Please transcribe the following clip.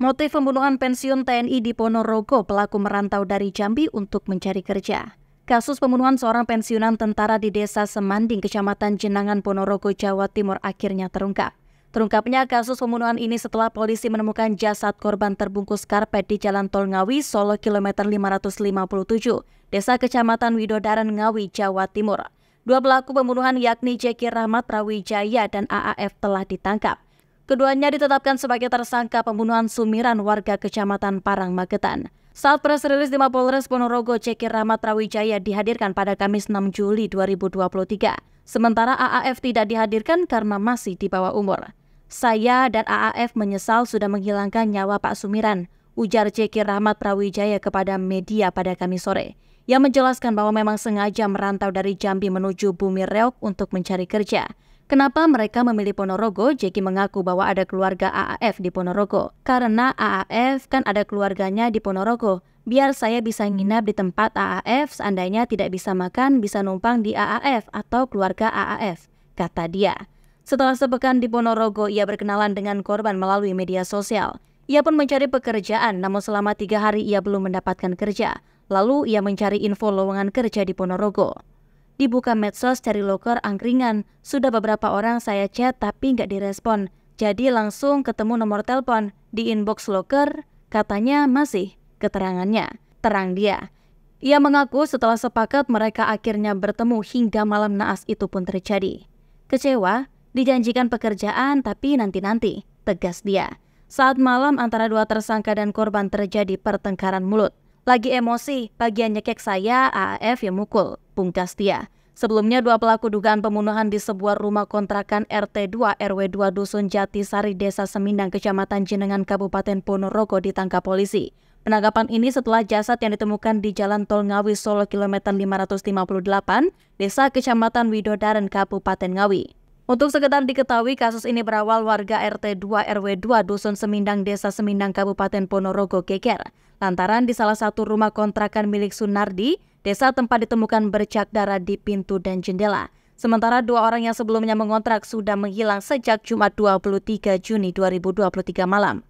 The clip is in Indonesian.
Motif pembunuhan pensiun TNI di Ponorogo, pelaku merantau dari Jambi untuk mencari kerja. Kasus pembunuhan seorang pensiunan tentara di desa Semanding, kecamatan Jenangan, Ponorogo, Jawa Timur akhirnya terungkap. Terungkapnya kasus pembunuhan ini setelah polisi menemukan jasad korban terbungkus karpet di Jalan Tol Ngawi, Solo, kilometer 557, Desa Kecamatan Widodaran, Ngawi, Jawa Timur. Dua pelaku pembunuhan yakni Jeki Rahmat Rawijaya dan AAF telah ditangkap. Keduanya ditetapkan sebagai tersangka pembunuhan Sumiran warga Kecamatan Parang, Magetan. Saat press release di Mapolres Ponorogo, Ceki Rahmat Rawijaya dihadirkan pada Kamis 6 Juli 2023. Sementara AAF tidak dihadirkan karena masih di bawah umur. Saya dan AAF menyesal sudah menghilangkan nyawa Pak Sumiran, ujar Ceki Rahmat Prawijaya kepada media pada Kamis sore. Yang menjelaskan bahwa memang sengaja merantau dari Jambi menuju Bumi Reok untuk mencari kerja. Kenapa mereka memilih Ponorogo? Jeki mengaku bahwa ada keluarga AAF di Ponorogo. Karena AAF kan ada keluarganya di Ponorogo. Biar saya bisa hmm. nginap di tempat AAF, seandainya tidak bisa makan, bisa numpang di AAF atau keluarga AAF, kata dia. Setelah sepekan di Ponorogo, ia berkenalan dengan korban melalui media sosial. Ia pun mencari pekerjaan, namun selama tiga hari ia belum mendapatkan kerja. Lalu ia mencari info lowongan kerja di Ponorogo. Dibuka medsos cari loker angkringan. Sudah beberapa orang saya chat tapi nggak direspon. Jadi langsung ketemu nomor telepon di inbox loker. Katanya masih. Keterangannya. Terang dia. Ia mengaku setelah sepakat mereka akhirnya bertemu hingga malam naas itu pun terjadi. Kecewa, dijanjikan pekerjaan tapi nanti-nanti, tegas dia. Saat malam antara dua tersangka dan korban terjadi pertengkaran mulut. Lagi emosi, bagian nyekek saya, AAF yang mukul. Opung Sebelumnya, dua pelaku dugaan pembunuhan di sebuah rumah kontrakan RT2 RW2 Dusun Jatisari Desa Semindang, Kecamatan Jenengan, Kabupaten Ponorogo ditangkap polisi. Penangkapan ini setelah jasad yang ditemukan di Jalan Tol Ngawi Solo kilometer 558, Desa Kecamatan Widodaren, Kabupaten Ngawi. Untuk sekedar diketahui, kasus ini berawal warga RT 2 RW 2 Dusun Semindang Desa Semindang Kabupaten Ponorogo keker, Lantaran di salah satu rumah kontrakan milik Sunardi, Desa tempat ditemukan bercak darah di pintu dan jendela. Sementara dua orang yang sebelumnya mengontrak sudah menghilang sejak Jumat 23 Juni 2023 malam.